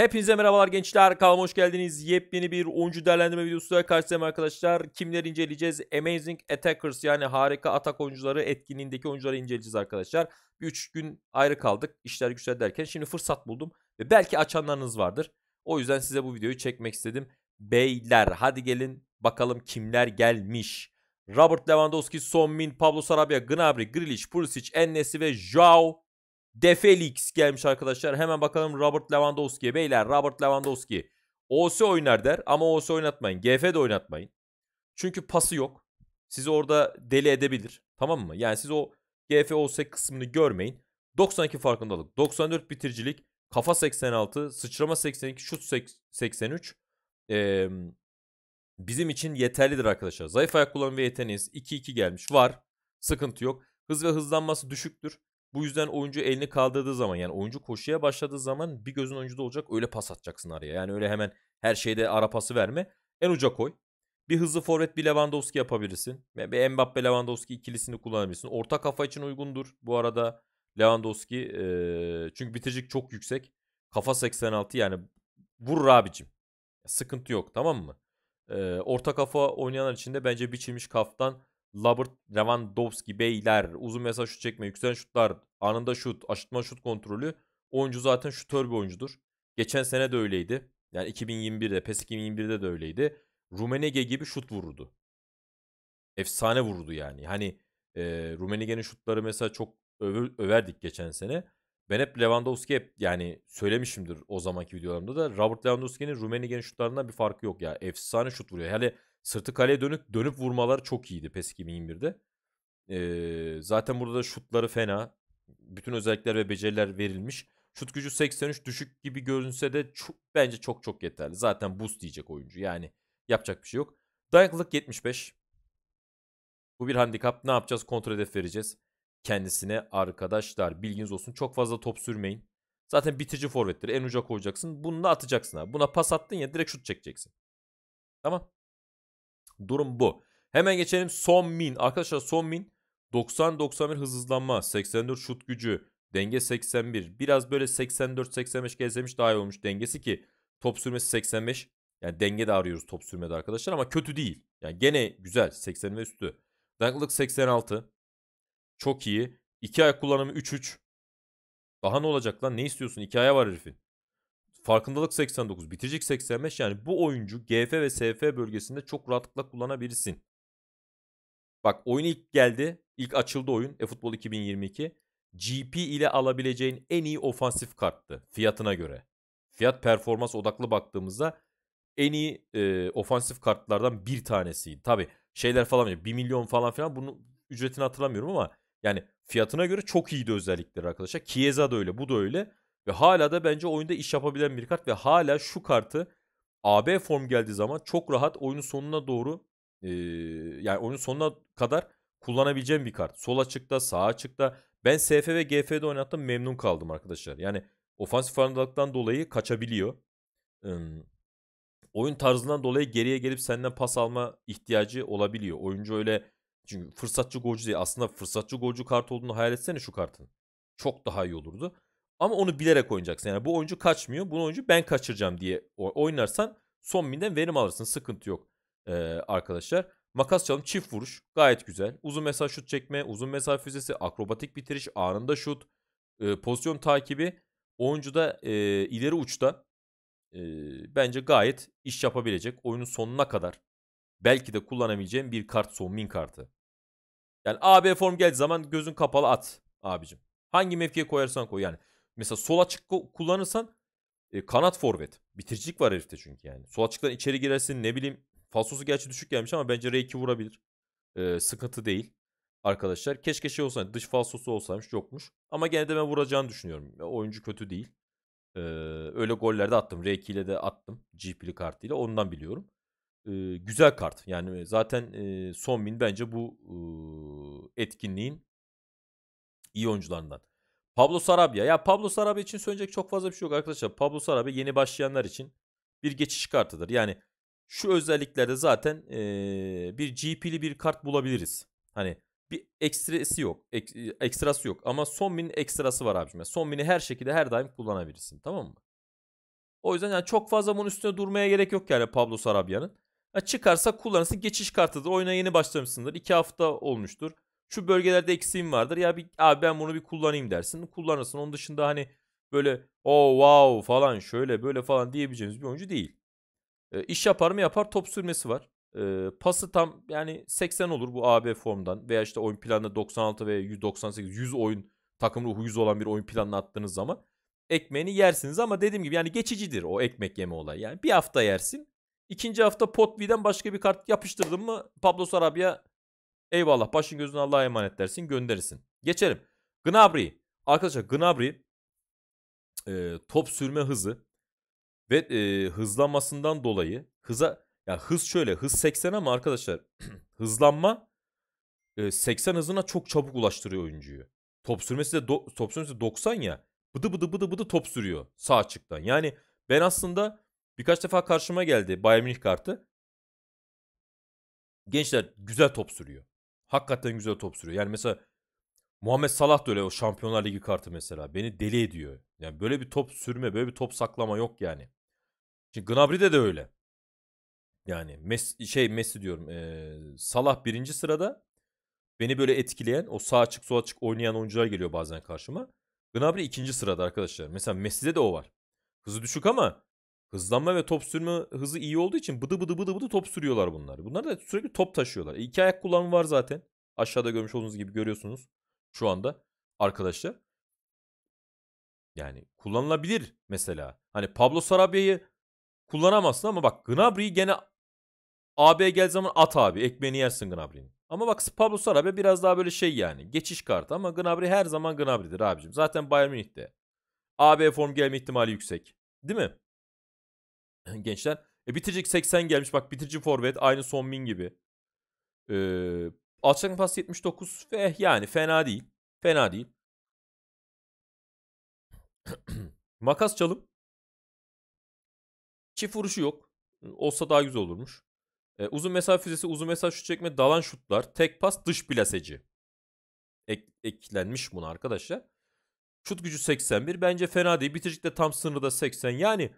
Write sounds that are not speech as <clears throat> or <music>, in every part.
Hepinize merhabalar gençler. Kanalıma hoş geldiniz. Yepyeni bir oyuncu değerlendirme videosuyla karşınızdayım arkadaşlar. Kimleri inceleyeceğiz? Amazing Attackers yani harika atak oyuncuları etkinliğindeki oyuncuları inceleyeceğiz arkadaşlar. 3 gün ayrı kaldık işler güçler derken. Şimdi fırsat buldum ve belki açanlarınız vardır. O yüzden size bu videoyu çekmek istedim. Beyler hadi gelin bakalım kimler gelmiş. Robert Lewandowski, Son Min, Pablo Sarabia, Gnabry, Grilich, Pulisic, Ennesi ve Joao Defelix gelmiş arkadaşlar. Hemen bakalım Robert Lewandowski Beyler Robert Lewandowski. OS oynar der ama OS oynatmayın. GF de oynatmayın. Çünkü pası yok. Sizi orada deli edebilir. Tamam mı? Yani siz o GF OS kısmını görmeyin. 92 farkındalık, 94 bitiricilik, kafa 86, sıçrama 82, şut 83. Ee, bizim için yeterlidir arkadaşlar. Zayıf ayak kullanımı ve yeteneğiniz 2-2 gelmiş. Var. Sıkıntı yok. Hız ve hızlanması düşüktür. Bu yüzden oyuncu elini kaldırdığı zaman yani oyuncu koşuya başladığı zaman bir gözün oyuncuda olacak öyle pas atacaksın araya. Yani öyle hemen her şeyde ara pası verme. En uca koy. Bir hızlı forvet bir Lewandowski yapabilirsin. ve Bir Mbappe Lewandowski ikilisini kullanabilirsin. Orta kafa için uygundur bu arada Lewandowski. E, çünkü bitiricilik çok yüksek. Kafa 86 yani vurur abicim. Sıkıntı yok tamam mı? E, orta kafa oynayanlar için de bence biçilmiş kaftan Labert, Lewandowski, Beyler, uzun mesaj şut çekme, yükselen şutlar, anında şut, aşırtma şut kontrolü. Oyuncu zaten şutör bir oyuncudur. Geçen sene de öyleydi. Yani 2021'de, PES 2021'de de öyleydi. Rumenege gibi şut vururdu. Efsane vururdu yani. Hani e, Rumenege'nin şutları mesela çok över, överdik geçen sene. Ben hep Lewandowski hep yani söylemişimdir o zamanki videolarımda da Robert Lewandowski'nin Rumenege'nin şutlarından bir farkı yok ya. Efsane şut vuruyor. Yani sırtı kaleye dönük dönüp vurmalar çok iyiydi PES 2021'de. Ee, zaten burada da şutları fena. Bütün özellikler ve beceriler verilmiş. Şut gücü 83 düşük gibi görünse de çok, bence çok çok yeterli. Zaten boost diyecek oyuncu. Yani yapacak bir şey yok. Dayanıklılık 75. Bu bir handikap. Ne yapacağız? Kontrol hedef vereceğiz. Kendisine arkadaşlar bilginiz olsun. Çok fazla top sürmeyin. Zaten bitici forvettir. En uca koyacaksın. Bunu da atacaksın abi. Buna pas attın ya direkt şut çekeceksin. Tamam. Durum bu. Hemen geçelim Son Min. Arkadaşlar Son Min 90-91 hız hızlanma, 84 şut gücü, denge 81. Biraz böyle 84-85 gezlemiş daha iyi olmuş dengesi ki top sürmesi 85. Yani denge de arıyoruz top sürmede arkadaşlar ama kötü değil. Yani gene güzel 80 ve üstü. Danklık 86. Çok iyi. 2 ayak kullanımı 3-3. Daha ne olacak lan? Ne istiyorsun? 2 aya var herifin. Farkındalık 89, bitiricik 85 yani bu oyuncu GF ve SF bölgesinde çok rahatlıkla kullanabilirsin. Bak oyun ilk geldi, ilk açıldı oyun e eFootball 2022. GP ile alabileceğin en iyi ofansif karttı fiyatına göre. Fiyat performans odaklı baktığımızda en iyi e, ofansif kartlardan bir tanesiydi. Tabi şeyler falan 1 milyon falan filan bunun ücretini hatırlamıyorum ama yani fiyatına göre çok iyiydi özellikleri arkadaşlar. Kieza da öyle bu da öyle. Ve hala da bence oyunda iş yapabilen bir kart ve hala şu kartı AB form geldiği zaman çok rahat oyunun sonuna doğru e, yani oyunun sonuna kadar kullanabileceğim bir kart. Sol açıkta, sağ açıkta. Ben SF ve GF'de oynattım memnun kaldım arkadaşlar. Yani ofansif farkındalıktan dolayı kaçabiliyor. Hmm. Oyun tarzından dolayı geriye gelip senden pas alma ihtiyacı olabiliyor. Oyuncu öyle çünkü fırsatçı golcü değil. Aslında fırsatçı golcü kart olduğunu hayal etsene şu kartın. Çok daha iyi olurdu. Ama onu bilerek oynayacaksın. Yani bu oyuncu kaçmıyor. bu oyuncu ben kaçıracağım diye oynarsan son binden verim alırsın. Sıkıntı yok ee, arkadaşlar. Makas çalım çift vuruş gayet güzel. Uzun mesafe şut çekme, uzun mesafe füzesi, akrobatik bitiriş, anında şut, e, pozisyon takibi. Oyuncu da e, ileri uçta e, bence gayet iş yapabilecek. Oyunun sonuna kadar belki de kullanabileceğim bir kart son min kartı. Yani AB form geldiği zaman gözün kapalı at abicim. Hangi mevkiye koyarsan koy yani. Mesela sol açık kullanırsan e, kanat forvet. Bitiricilik var herifte çünkü yani. Sol açıktan içeri girersin ne bileyim. Falsosu gerçi düşük gelmiş ama bence R2 vurabilir. E, sıkıntı değil arkadaşlar. Keşke şey olsaydı dış falsosu olsaymış yokmuş. Ama gene de ben vuracağını düşünüyorum. E, oyuncu kötü değil. E, öyle gollerde attım. R2 ile de attım. GP'li kartıyla ondan biliyorum. E, güzel kart. Yani zaten e, Son Min bence bu e, etkinliğin iyi oyuncularından. Pablo Sarabia. Ya Pablo Sarabia için söyleyecek çok fazla bir şey yok arkadaşlar. Pablo Sarabia yeni başlayanlar için bir geçiş kartıdır. Yani şu özelliklerde zaten ee, bir GP'li bir kart bulabiliriz. Hani bir ekstresi yok. Ek, ekstrası yok. Ama son minin ekstrası var abicim. son mini her şekilde her daim kullanabilirsin. Tamam mı? O yüzden yani çok fazla bunun üstüne durmaya gerek yok yani Pablo Sarabia'nın. çıkarsa kullanırsın geçiş kartıdır. Oyuna yeni başlamışsındır. 2 hafta olmuştur şu bölgelerde eksiğim vardır. Ya bir abi ben bunu bir kullanayım dersin. Kullanırsın. Onun dışında hani böyle o oh, wow falan şöyle böyle falan diyebileceğimiz bir oyuncu değil. E, iş yapar mı yapar top sürmesi var. E, pası tam yani 80 olur bu AB formdan veya işte oyun planında 96 veya 198 100 oyun takım ruhu 100 olan bir oyun planına attığınız zaman ekmeğini yersiniz ama dediğim gibi yani geçicidir o ekmek yeme olayı. Yani bir hafta yersin. ikinci hafta Potvi'den başka bir kart yapıştırdın mı Pablo Sarabia Eyvallah başın gözünü Allah'a emanet dersin gönderirsin. Geçelim. Gnabry. Arkadaşlar Gnabry e, top sürme hızı ve e, hızlanmasından dolayı hıza ya hız şöyle hız 80 ama arkadaşlar <clears throat> hızlanma e, 80 hızına çok çabuk ulaştırıyor oyuncuyu. Top sürmesi de do, top sürmesi de 90 ya. Bıdı bıdı bıdı bıdı top sürüyor sağ açıktan. Yani ben aslında birkaç defa karşıma geldi Bayern Münih kartı. Gençler güzel top sürüyor. Hakikaten güzel top sürüyor. Yani mesela Muhammed Salah da öyle o Şampiyonlar Ligi kartı mesela. Beni deli ediyor. Yani böyle bir top sürme, böyle bir top saklama yok yani. Şimdi Gnabry de de öyle. Yani mes şey Messi diyorum. E, Salah birinci sırada. Beni böyle etkileyen o sağ açık sol açık oynayan oyuncular geliyor bazen karşıma. Gnabry ikinci sırada arkadaşlar. Mesela Messi'de de o var. Hızı düşük ama Hızlanma ve top sürme hızı iyi olduğu için bıdı bıdı bıdı bıdı top sürüyorlar bunlar. Bunlar da sürekli top taşıyorlar. E, iki ayak kullanımı var zaten. Aşağıda görmüş olduğunuz gibi görüyorsunuz şu anda arkadaşlar. Yani kullanılabilir mesela. Hani Pablo Sarabia'yı kullanamazsın ama bak Gnabry'i gene AB gel zaman at abi. Ekmeğini yersin Gnabry'nin. Ama bak Pablo Sarabia biraz daha böyle şey yani. Geçiş kartı ama Gnabry her zaman Gnabry'dir abicim. Zaten Bayern Münih'te. AB form gelme ihtimali yüksek. Değil mi? <laughs> gençler. E, bitirici 80 gelmiş. Bak bitirici forvet aynı Son Min gibi. E, alçak pas 79 ve yani fena değil. Fena değil. <clears throat> Makas çalım. Çift vuruşu yok. Olsa daha güzel olurmuş. E, uzun mesafe füzesi, uzun mesafe şut çekme, dalan şutlar, tek pas, dış plaseci. Ek, eklenmiş buna arkadaşlar. Şut gücü 81. Bence fena değil. Bitiricik de tam sınırda 80. Yani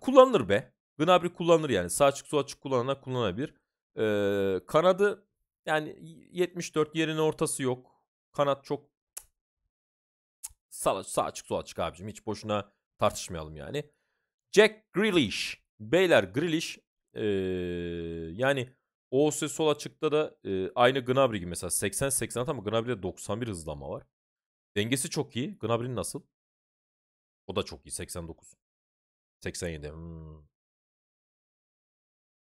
Kullanılır be. Gnabry kullanılır yani. Sağ açık sol açık kullanana kullanabilir. Ee, kanadı yani 74 yerine ortası yok. Kanat çok sağ, sağ açık sol açık abicim. Hiç boşuna tartışmayalım yani. Jack Grealish. Beyler Grealish ee, yani OOS sol açıkta da e, aynı Gnabry gibi mesela 80-80 ama Gnabry'de 91 hızlama var. Dengesi çok iyi. Gnabry'nin nasıl? O da çok iyi 89. 87. Hmm.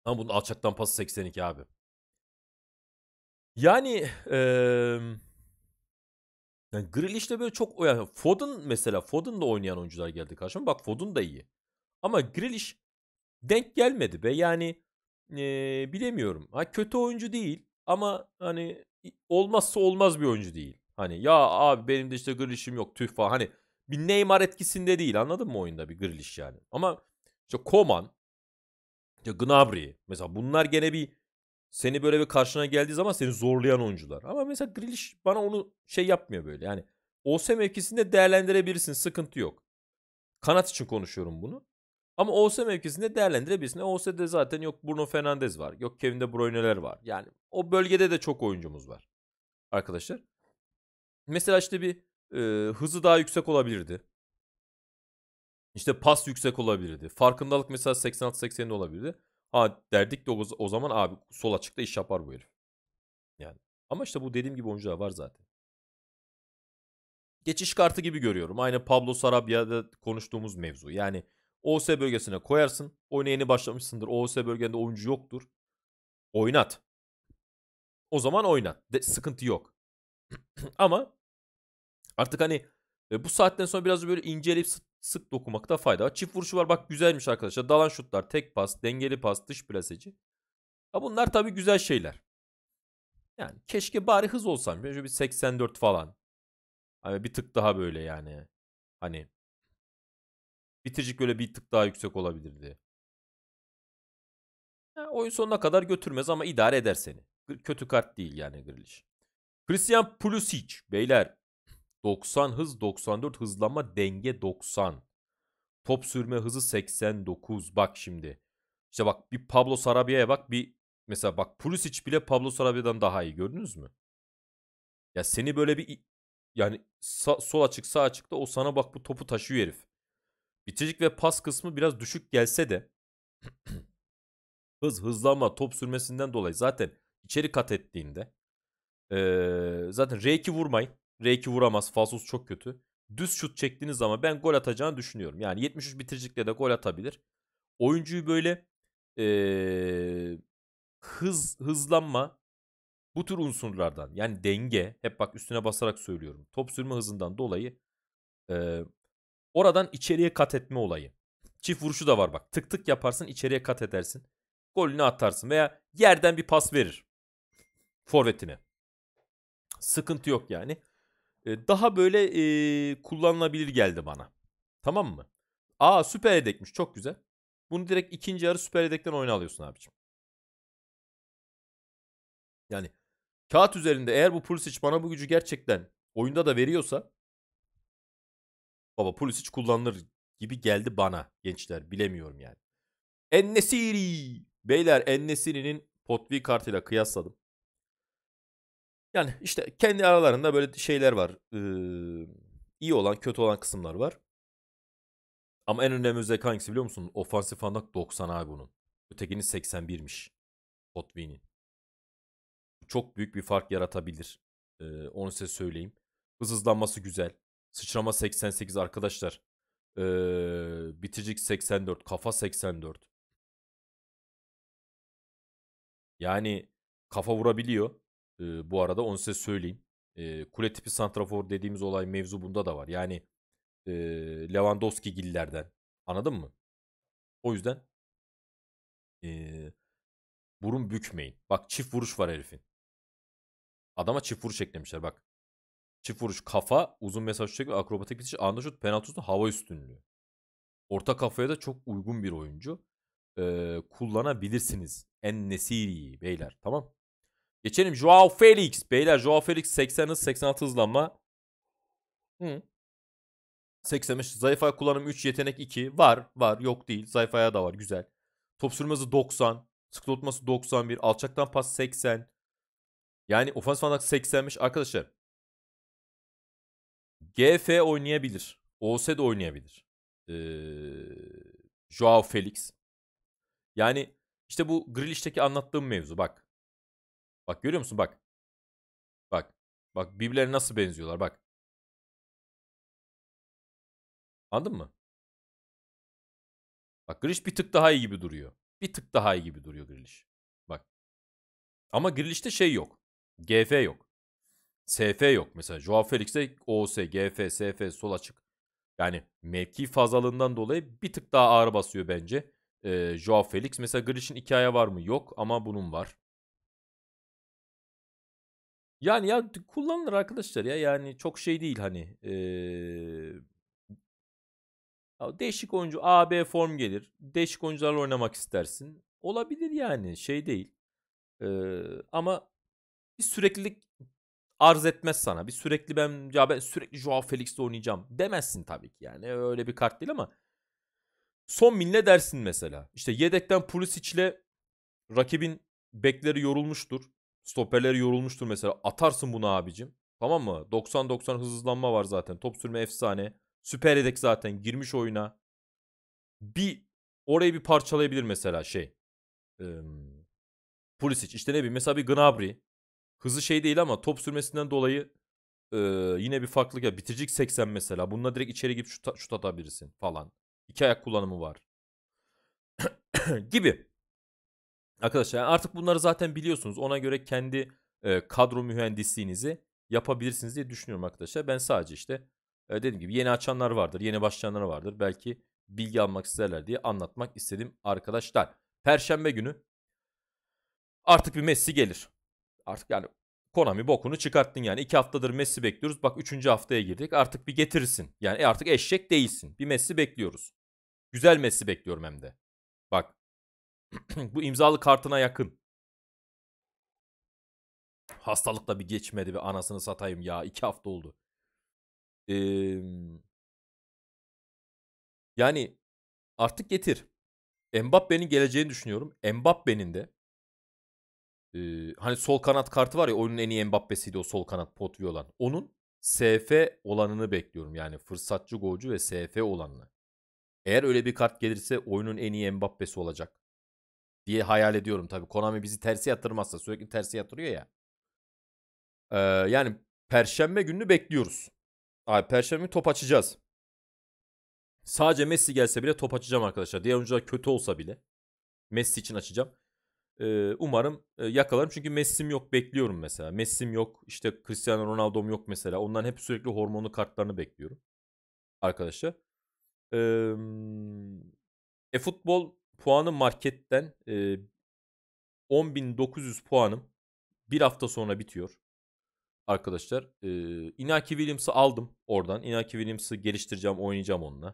Ama bunun alçaktan pası 82 abi. Yani ee, yani Grealish'te böyle çok yani Foden mesela da oynayan oyuncular geldi karşıma. Bak Foden da iyi. Ama Grealish denk gelmedi be. Yani ee, bilemiyorum. Ha kötü oyuncu değil ama hani olmazsa olmaz bir oyuncu değil. Hani ya abi benim de işte Grealish'im yok tüh falan. Hani bir Neymar etkisinde değil anladın mı oyunda bir Grealish yani. Ama işte Koman, işte Gnabry mesela bunlar gene bir seni böyle bir karşına geldiği zaman seni zorlayan oyuncular. Ama mesela Grealish bana onu şey yapmıyor böyle yani. Olsa mevkisinde değerlendirebilirsin sıkıntı yok. Kanat için konuşuyorum bunu. Ama Olsa mevkisinde değerlendirebilirsin. E, Olsa'da zaten yok Bruno Fernandes var. Yok Kevin De Bruyne'ler var. Yani o bölgede de çok oyuncumuz var. Arkadaşlar. Mesela işte bir e, hızı daha yüksek olabilirdi. İşte pas yüksek olabilirdi. Farkındalık mesela 86-80'de olabilirdi. Ha derdik de o, o zaman abi sol açıkta iş yapar bu herif. Yani. Ama işte bu dediğim gibi oyuncular var zaten. Geçiş kartı gibi görüyorum. Aynı Pablo Sarabia'da konuştuğumuz mevzu. Yani OS bölgesine koyarsın. Oyuna yeni başlamışsındır. OS bölgende oyuncu yoktur. Oynat. O zaman oynat. De, sıkıntı yok. <clears throat> Ama Artık hani e, bu saatten sonra biraz böyle inceleyip sık, sık dokumakta fayda var. Çift vuruşu var bak güzelmiş arkadaşlar. Dalan şutlar, tek pas, dengeli pas, dış plaseci. Ha bunlar tabii güzel şeyler. Yani keşke bari hız olsam. Şöyle bir 84 falan. Hani bir tık daha böyle yani. Hani bitiricik böyle bir tık daha yüksek olabilirdi. Yani oyun sonuna kadar götürmez ama idare eder seni. Kötü kart değil yani Grealish. Christian Pulisic beyler 90 hız 94 hızlanma denge 90. Top sürme hızı 89 bak şimdi. İşte bak bir Pablo Sarabia'ya bak bir mesela bak Pulisic bile Pablo Sarabia'dan daha iyi gördünüz mü? Ya seni böyle bir yani sağ, sol açık sağ açıkta o sana bak bu topu taşıyor herif. Bitecik ve pas kısmı biraz düşük gelse de <clears throat> hız hızlanma top sürmesinden dolayı zaten içeri kat ettiğinde ee, zaten R2 vurmayın. R2 vuramaz. Fasos çok kötü. Düz şut çektiğiniz zaman ben gol atacağını düşünüyorum. Yani 73 bitiricilikle de gol atabilir. Oyuncuyu böyle ee, hız hızlanma bu tür unsurlardan yani denge hep bak üstüne basarak söylüyorum. Top sürme hızından dolayı e, oradan içeriye kat etme olayı. Çift vuruşu da var bak. Tık tık yaparsın içeriye kat edersin. Golünü atarsın veya yerden bir pas verir. Forvetine. Sıkıntı yok yani daha böyle e, kullanılabilir geldi bana. Tamam mı? Aa süper yedekmiş çok güzel. Bunu direkt ikinci yarı süper yedekten oyuna alıyorsun abicim. Yani kağıt üzerinde eğer bu Pulisic bana bu gücü gerçekten oyunda da veriyorsa baba Pulisic kullanılır gibi geldi bana gençler bilemiyorum yani. Ennesiri beyler Ennesiri'nin Potvi kartıyla kıyasladım. Yani işte kendi aralarında böyle şeyler var. Ee, iyi olan kötü olan kısımlar var. Ama en önemli özellik hangisi biliyor musun? Ofansif anlak 90 abi bunun. Ötekinin 81'miş. Hotwin'in. Çok büyük bir fark yaratabilir. Ee, onu size söyleyeyim. Hız hızlanması güzel. Sıçrama 88 arkadaşlar. Ee, bitecik 84. Kafa 84. Yani kafa vurabiliyor. E, bu arada onu size söyleyeyim. E, kule tipi santrafor dediğimiz olay mevzu bunda da var. Yani e, Lewandowski gillerden. Anladın mı? O yüzden e, burun bükmeyin. Bak çift vuruş var herifin. Adama çift vuruş eklemişler bak. Çift vuruş kafa, uzun mesaj çek ve akrobatik bitiş, anda şut, penaltı üstü hava üstünlüğü. Orta kafaya da çok uygun bir oyuncu. Ee, kullanabilirsiniz. En Nesiri'yi beyler tamam. Geçelim Joao Felix. Beyler Joao Felix 80 hız 86 hızlanma. Hı. 85 zayıf ayak kullanım 3 yetenek 2 var var yok değil zayıf ayağı da var güzel. Top sürmesi 90 sıkı tutması 91 alçaktan pas 80 yani ofans falan 80'miş arkadaşlar. GF oynayabilir. OS de oynayabilir. Ee, Joao Felix. Yani işte bu işteki anlattığım mevzu bak. Bak görüyor musun bak. Bak. Bak birbirlerine nasıl benziyorlar bak. Anladın mı? Bak Grealish bir tık daha iyi gibi duruyor. Bir tık daha iyi gibi duruyor Grealish. Bak. Ama Grealish'te şey yok. GF yok. SF yok. Mesela Joao Felix'te OS, GF, SF sol açık. Yani mevki fazlalığından dolayı bir tık daha ağır basıyor bence. Ee, Joao Felix. Mesela Grealish'in iki aya var mı? Yok ama bunun var. Yani ya kullanılır arkadaşlar ya yani çok şey değil hani ee, değişik oyuncu AB form gelir. Değişik oyuncularla oynamak istersin. Olabilir yani şey değil. Ee, ama bir süreklilik arz etmez sana. Bir sürekli ben ya ben sürekli Joao Felix'le oynayacağım demezsin tabii ki yani. Öyle bir kart değil ama son minle dersin mesela. işte yedekten Pulisic'le rakibin bekleri yorulmuştur. Stoperleri yorulmuştur mesela. Atarsın bunu abicim. Tamam mı? 90-90 hızlanma var zaten. Top sürme efsane. Süper yedek zaten girmiş oyuna. Bir orayı bir parçalayabilir mesela şey. Ee, Pulisic işte ne bileyim mesela bir Gnabry. Hızı şey değil ama top sürmesinden dolayı e, yine bir farklılık ya. Bitiricik 80 mesela. Bununla direkt içeri girip şut, şut atabilirsin falan. İki ayak kullanımı var. <coughs> gibi. Arkadaşlar yani artık bunları zaten biliyorsunuz. Ona göre kendi e, kadro mühendisliğinizi yapabilirsiniz diye düşünüyorum arkadaşlar. Ben sadece işte e, dediğim gibi yeni açanlar vardır, yeni başlayanlar vardır. Belki bilgi almak isterler diye anlatmak istedim arkadaşlar. Perşembe günü artık bir Messi gelir. Artık yani Konami bokunu çıkarttın yani. iki haftadır Messi bekliyoruz. Bak üçüncü haftaya girdik. Artık bir getirirsin. Yani artık eşek değilsin. Bir Messi bekliyoruz. Güzel Messi bekliyorum hem de. Bak <clears throat> bu imzalı kartına yakın. Hastalıkla bir geçmedi ve anasını satayım ya. iki hafta oldu. Ee, yani artık getir. Mbappe'nin geleceğini düşünüyorum. Mbappe'nin de e, hani sol kanat kartı var ya oyunun en iyi Mbappe'siydi o sol kanat potvi olan. Onun SF olanını bekliyorum. Yani fırsatçı golcü ve SF olanını. Eğer öyle bir kart gelirse oyunun en iyi Mbappe'si olacak diye hayal ediyorum tabii. Konami bizi tersi yatırmazsa sürekli tersi yatırıyor ya. Ee, yani perşembe gününü bekliyoruz. ay perşembe top açacağız. Sadece Messi gelse bile top açacağım arkadaşlar. Diğer oyuncular kötü olsa bile. Messi için açacağım. Ee, umarım e, yakalarım. Çünkü Messi'm yok bekliyorum mesela. Messi'm yok. işte Cristiano Ronaldo'm yok mesela. ondan hep sürekli hormonlu kartlarını bekliyorum. Arkadaşlar. e futbol Puanı marketten e, 10.900 puanım. Bir hafta sonra bitiyor arkadaşlar. E, Inaki Williams'ı aldım oradan. Inaki Williams'ı geliştireceğim, oynayacağım onunla.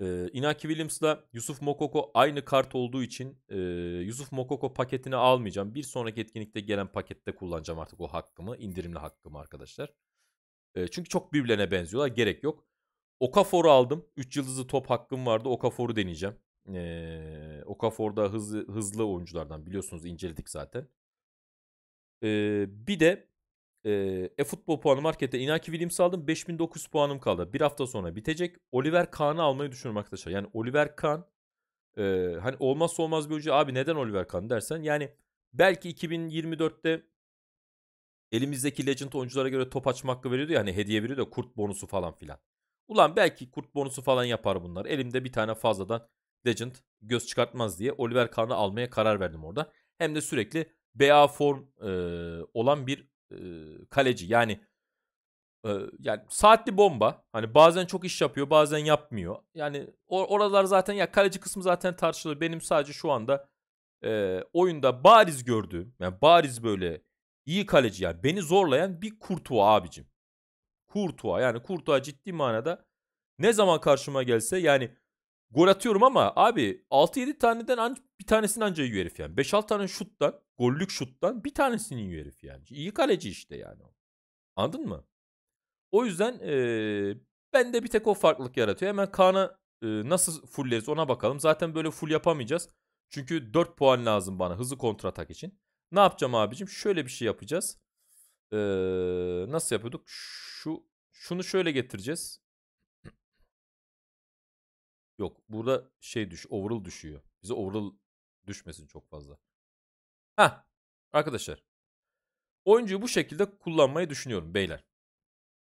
E, Inaki Williams'la Yusuf Mokoko aynı kart olduğu için e, Yusuf Mokoko paketini almayacağım. Bir sonraki etkinlikte gelen pakette kullanacağım artık o hakkımı. indirimli hakkımı arkadaşlar. E, çünkü çok birbirlerine benziyorlar. Gerek yok. Okafor'u aldım. 3 yıldızlı top hakkım vardı. Okafor'u deneyeceğim. E, Okafor'da hızlı, hızlı oyunculardan biliyorsunuz inceledik zaten. E, bir de e-futbol puanı markette Inaki Williams aldım. 5900 puanım kaldı. Bir hafta sonra bitecek. Oliver Kahn'ı almayı düşünüyorum arkadaşlar. Yani Oliver Kahn e, hani olmazsa olmaz bir oyuncu. Abi neden Oliver Kahn dersen. Yani belki 2024'te elimizdeki legend oyunculara göre top açma hakkı veriyordu ya. Hani hediye veriyordu ya kurt bonusu falan filan. Ulan belki kurt bonusu falan yapar bunlar. Elimde bir tane fazladan Legend göz çıkartmaz diye Oliver Kahn'ı almaya karar verdim orada. Hem de sürekli BA form e, olan bir e, kaleci. Yani e, yani saatli bomba. Hani bazen çok iş yapıyor, bazen yapmıyor. Yani or- oralar zaten ya kaleci kısmı zaten tartışılır. Benim sadece şu anda e, oyunda bariz gördüğüm, yani bariz böyle iyi kaleci yani beni zorlayan bir Kurtuğa abicim. Kurtuğa yani Kurtuğa ciddi manada ne zaman karşıma gelse yani gol atıyorum ama abi 6-7 taneden anca, bir tanesini anca yiyor herif yani. 5-6 tane şuttan, gollük şuttan bir tanesini yiyor herif yani. İyi kaleci işte yani. Anladın mı? O yüzden e, de bir tek o farklılık yaratıyor. Hemen Kaan'a e, nasıl fulleriz ona bakalım. Zaten böyle full yapamayacağız. Çünkü 4 puan lazım bana hızlı kontratak için. Ne yapacağım abicim? Şöyle bir şey yapacağız. Ee, nasıl yapıyorduk? Şu şunu şöyle getireceğiz. Yok burada şey düş overall düşüyor. Bize overall düşmesin çok fazla. Ha arkadaşlar. Oyuncuyu bu şekilde kullanmayı düşünüyorum beyler.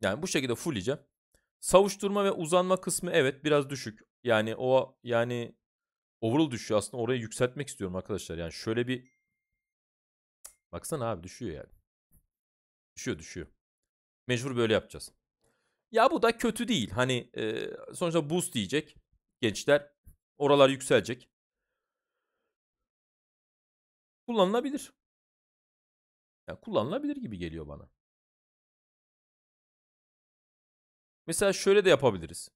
Yani bu şekilde fullleyeceğim. Savuşturma ve uzanma kısmı evet biraz düşük. Yani o yani overall düşüyor aslında orayı yükseltmek istiyorum arkadaşlar. Yani şöyle bir baksana abi düşüyor yani. Düşüyor düşüyor. Mecbur böyle yapacağız. Ya bu da kötü değil. Hani e, sonuçta boost diyecek gençler oralar yükselecek. Kullanılabilir. Yani kullanılabilir gibi geliyor bana. Mesela şöyle de yapabiliriz.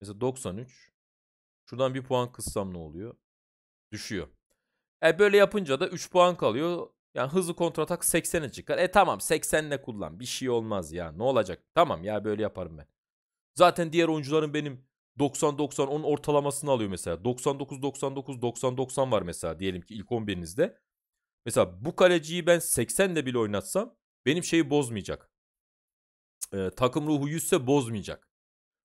Mesela 93. Şuradan bir puan kıssam ne oluyor? Düşüyor. E böyle yapınca da 3 puan kalıyor. Yani hızlı kontratak 80'e çıkar. E tamam 80'le kullan. Bir şey olmaz ya. Ne olacak? Tamam ya böyle yaparım ben. Zaten diğer oyuncuların benim 90-90 onun ortalamasını alıyor mesela. 99-99-90-90 var mesela diyelim ki ilk 11'inizde. Mesela bu kaleciyi ben 80 ile bile oynatsam benim şeyi bozmayacak. Ee, takım ruhu 100 ise bozmayacak.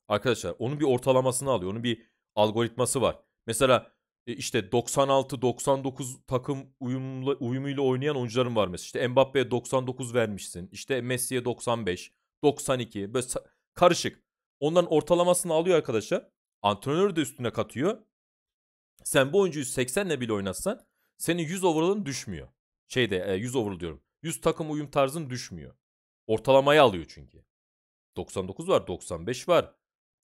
Arkadaşlar onun bir ortalamasını alıyor. Onun bir algoritması var. Mesela e, işte 96-99 takım uyumlu, uyumuyla oynayan oyuncularım var mesela. İşte Mbappe'ye 99 vermişsin. İşte Messi'ye 95, 92. Böyle karışık. Onların ortalamasını alıyor arkadaşlar. Antrenörü de üstüne katıyor. Sen bu oyuncuyu 80 ile bile oynatsan senin 100 overall'ın düşmüyor. Şeyde 100 e, overall diyorum. 100 takım uyum tarzın düşmüyor. Ortalamayı alıyor çünkü. 99 var, 95 var.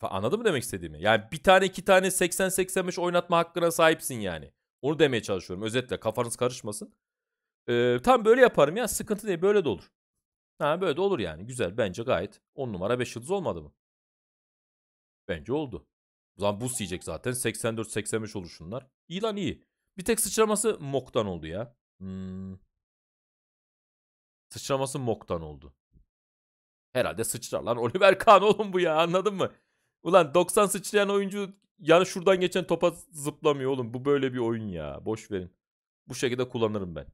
Anladın mı demek istediğimi? Yani bir tane iki tane 80-85 oynatma hakkına sahipsin yani. Onu demeye çalışıyorum. Özetle kafanız karışmasın. Ee, tam böyle yaparım ya. Sıkıntı değil. Böyle de olur. Ha böyle de olur yani. Güzel. Bence gayet 10 numara 5 yıldız olmadı mı? Bence oldu. O bu buz yiyecek zaten. 84-85 olur şunlar. İyi lan iyi. Bir tek sıçraması Mok'tan oldu ya. Hmm. Sıçraması Mok'tan oldu. Herhalde sıçrar lan. <laughs> Oliver Kahn oğlum bu ya anladın mı? Ulan 90 sıçrayan oyuncu yani şuradan geçen topa zıplamıyor oğlum. Bu böyle bir oyun ya. Boş verin. Bu şekilde kullanırım ben.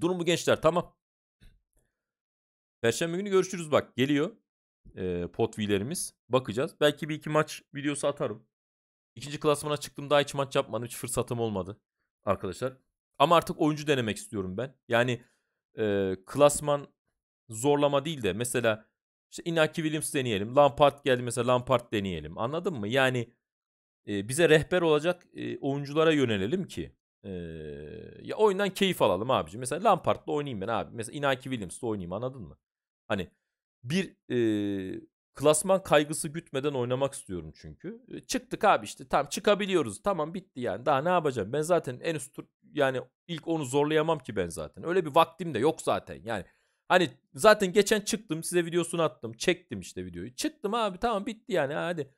Durumu gençler tamam. Perşembe günü görüşürüz bak. Geliyor e, potvilerimiz. Bakacağız. Belki bir iki maç videosu atarım. İkinci klasmana çıktım daha hiç maç yapmadım. Hiç fırsatım olmadı arkadaşlar. Ama artık oyuncu denemek istiyorum ben. Yani e, klasman zorlama değil de mesela işte Inaki Williams deneyelim. Lampard geldi mesela Lampard deneyelim. Anladın mı? Yani e, bize rehber olacak e, oyunculara yönelelim ki e, ya oyundan keyif alalım abici. Mesela Lampard'la oynayayım ben abi. Mesela Inaki Williams'la oynayayım anladın mı? Hani bir e, klasman kaygısı gütmeden oynamak istiyorum çünkü. çıktık abi işte tam çıkabiliyoruz tamam bitti yani daha ne yapacağım ben zaten en üst tur yani ilk onu zorlayamam ki ben zaten öyle bir vaktim de yok zaten yani. Hani zaten geçen çıktım size videosunu attım çektim işte videoyu çıktım abi tamam bitti yani hadi.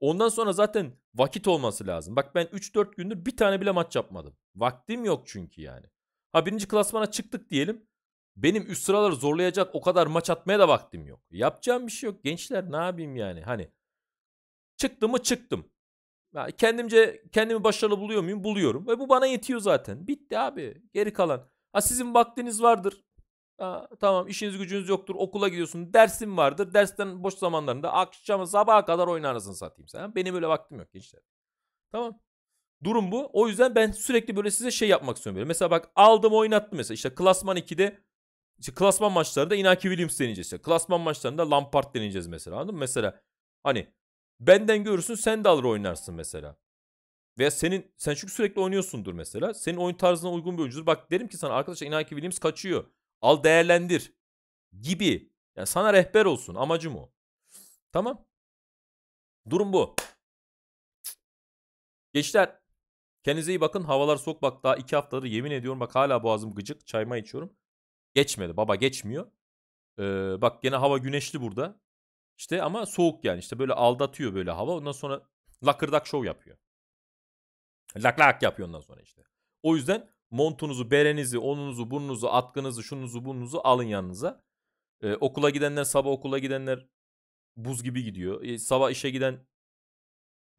Ondan sonra zaten vakit olması lazım. Bak ben 3-4 gündür bir tane bile maç yapmadım. Vaktim yok çünkü yani. Ha birinci klasmana çıktık diyelim. Benim üst sıraları zorlayacak o kadar maç atmaya da vaktim yok. Yapacağım bir şey yok. Gençler ne yapayım yani? Hani çıktım mı çıktım. Ya kendimce kendimi başarılı buluyor muyum? Buluyorum. Ve bu bana yetiyor zaten. Bitti abi. Geri kalan. Ha sizin vaktiniz vardır. Ha, tamam işiniz gücünüz yoktur. Okula gidiyorsun. Dersin vardır. Dersten boş zamanlarında akşam sabaha kadar oynarızın satayım sana. Benim öyle vaktim yok gençler. Tamam. Durum bu. O yüzden ben sürekli böyle size şey yapmak istiyorum. Mesela bak aldım oynattım mesela. İşte klasman 2'de işte klasman maçlarında Inaki Williams deneyeceğiz. İşte klasman maçlarında Lampard deneyeceğiz mesela. Anladın mı? Mesela hani benden görürsün sen de alır oynarsın mesela. Veya senin sen çünkü sürekli oynuyorsundur mesela. Senin oyun tarzına uygun bir oyuncudur. Bak derim ki sana arkadaşlar Inaki Williams kaçıyor. Al değerlendir gibi. Yani sana rehber olsun. Amacım o. Tamam. Durum bu. Gençler kendinize iyi bakın. Havalar soğuk bak daha iki haftadır yemin ediyorum bak hala boğazım gıcık. Çayma içiyorum. Geçmedi baba geçmiyor. Ee, bak gene hava güneşli burada. İşte ama soğuk yani işte böyle aldatıyor böyle hava. Ondan sonra lakırdak şov yapıyor. Lak lak yapıyor ondan sonra işte. O yüzden montunuzu, berenizi, onunuzu, burnunuzu, atkınızı, şununuzu, bununuzu alın yanınıza. Ee, okula gidenler, sabah okula gidenler buz gibi gidiyor. Ee, sabah işe giden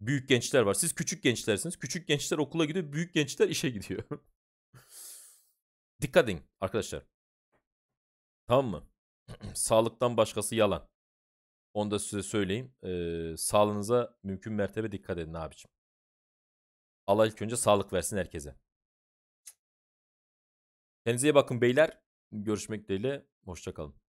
büyük gençler var. Siz küçük gençlersiniz. Küçük gençler okula gidiyor, büyük gençler işe gidiyor. <laughs> Dikkat edin arkadaşlar. Tamam mı? <clears throat> Sağlıktan başkası yalan. Onu da size söyleyeyim. Ee, sağlığınıza mümkün mertebe dikkat edin abicim. Allah ilk önce sağlık versin herkese. Kendinize iyi bakın beyler. Görüşmek dileğiyle. Hoşçakalın.